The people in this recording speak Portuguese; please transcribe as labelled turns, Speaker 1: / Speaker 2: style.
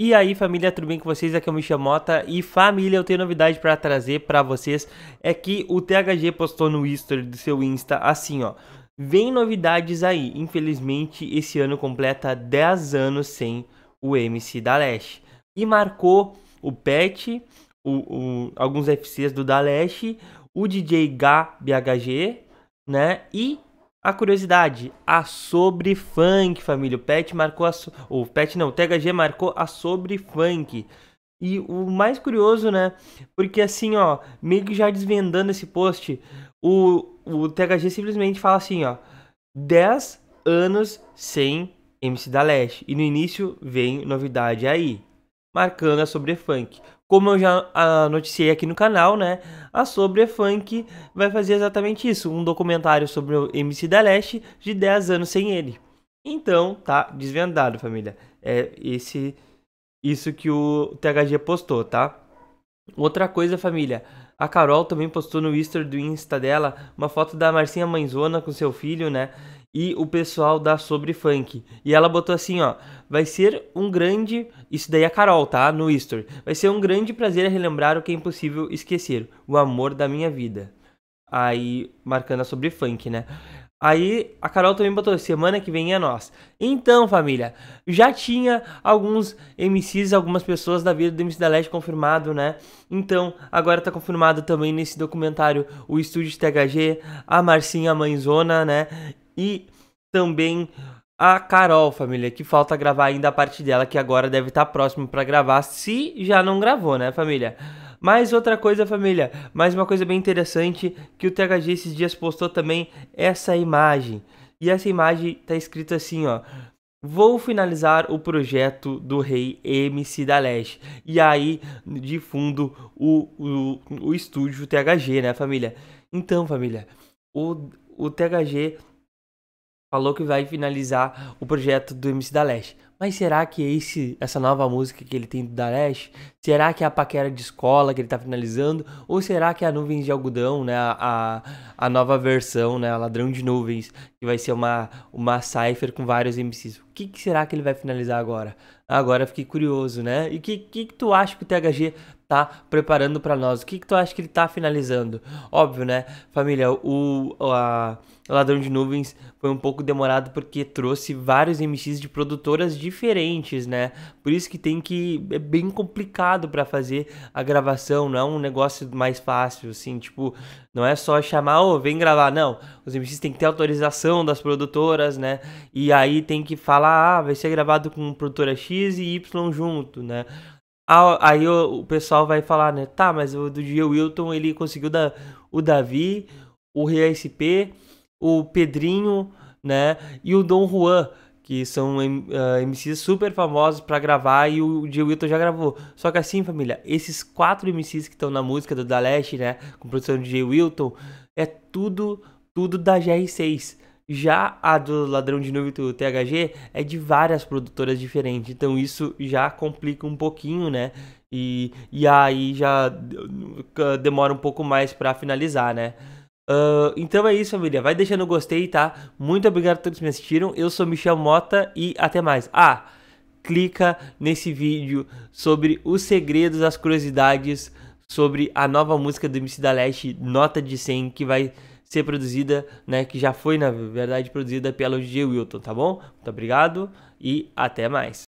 Speaker 1: E aí família, tudo bem com vocês? Aqui é o Michel Mota e família, eu tenho novidade para trazer para vocês É que o THG postou no history do seu Insta assim ó Vem novidades aí, infelizmente esse ano completa 10 anos sem o MC da Leste E marcou o Pet, o, o, alguns FCs do Daleste, o DJ GABHG, BHG, né? E a curiosidade, a sobre funk, família. O Pet marcou a. So... O Pet não, o THG marcou a sobre funk. E o mais curioso, né? Porque assim, ó, meio que já desvendando esse post, o, o THG simplesmente fala assim, ó. 10 anos sem MC da Leste. E no início vem novidade aí marcando a é sobre Funk. Como eu já ah, noticiei aqui no canal, né? A sobre Funk vai fazer exatamente isso, um documentário sobre o MC da Leste de 10 anos sem ele. Então, tá desvendado, família. É esse isso que o THG postou, tá? Outra coisa, família, a Carol também postou no Easter do Insta dela uma foto da Marcinha Mãezona com seu filho, né? e o pessoal da Sobre Funk. E ela botou assim, ó, vai ser um grande, isso daí é a Carol, tá? No history. Vai ser um grande prazer relembrar o que é impossível esquecer, o amor da minha vida. Aí marcando a Sobre Funk, né? Aí a Carol também botou semana que vem é nós. Então, família, já tinha alguns MCs, algumas pessoas da vida do MC da Leste confirmado, né? Então, agora tá confirmado também nesse documentário o estúdio THG, a Marcinha Mãezona, né? E também a Carol, família, que falta gravar ainda a parte dela, que agora deve estar tá próximo para gravar, se já não gravou, né, família? Mais outra coisa, família, mais uma coisa bem interessante que o THG esses dias postou também, essa imagem. E essa imagem tá escrito assim, ó: Vou finalizar o projeto do Rei MC da Leste. E aí, de fundo, o, o, o estúdio THG, né, família? Então, família, o, o THG falou que vai finalizar o projeto do MC da Leste. Mas será que é esse, essa nova música que ele tem do Daresh, será que é a paquera de escola que ele tá finalizando? Ou será que é a Nuvens de Algodão, né? A, a nova versão, né? A Ladrão de Nuvens, que vai ser uma, uma cipher com vários MCs que, que será que ele vai finalizar agora? Agora fiquei curioso, né? E o que, que, que, tu acha que o THG tá preparando para nós? O que, que tu acha que ele tá finalizando? Óbvio, né? Família, o a Ladrão de Nuvens foi um pouco demorado porque trouxe vários MCs de produtoras diferentes, né? Por isso que tem que. É bem complicado para fazer a gravação, não é um negócio mais fácil, assim, tipo, não é só chamar, ô, oh, vem gravar, não os MCs têm que ter autorização das produtoras, né? E aí tem que falar, ah, vai ser gravado com produtora X e Y junto, né? Aí o, pessoal vai falar, né? Tá, mas o do G. Wilton ele conseguiu da, o Davi, o RSP, o Pedrinho, né? E o Dom Juan, que são uh, ah, MCs super famosos para gravar e o G. Wilton já gravou. Só que assim, família, esses quatro MCs que estão na música do Daleste, né? Com produção de G. Wilton, é tudo tudo da GR6. Já a do Ladrão de Nuvem do THG é de várias produtoras diferentes, então isso já complica um pouquinho, né? E, e aí já uh, demora um pouco mais para finalizar, né? Uh, então é isso, família. Vai deixando o gostei, tá? Muito obrigado a todos que me assistiram. Eu sou Michel Mota e até mais. Ah, clica nesse vídeo sobre os segredos, as curiosidades sobre a nova música do MC da Leste, Nota de 100, que vai ser produzida, né, que já foi na verdade produzida pela G. Wilton, tá bom? Muito obrigado e até mais.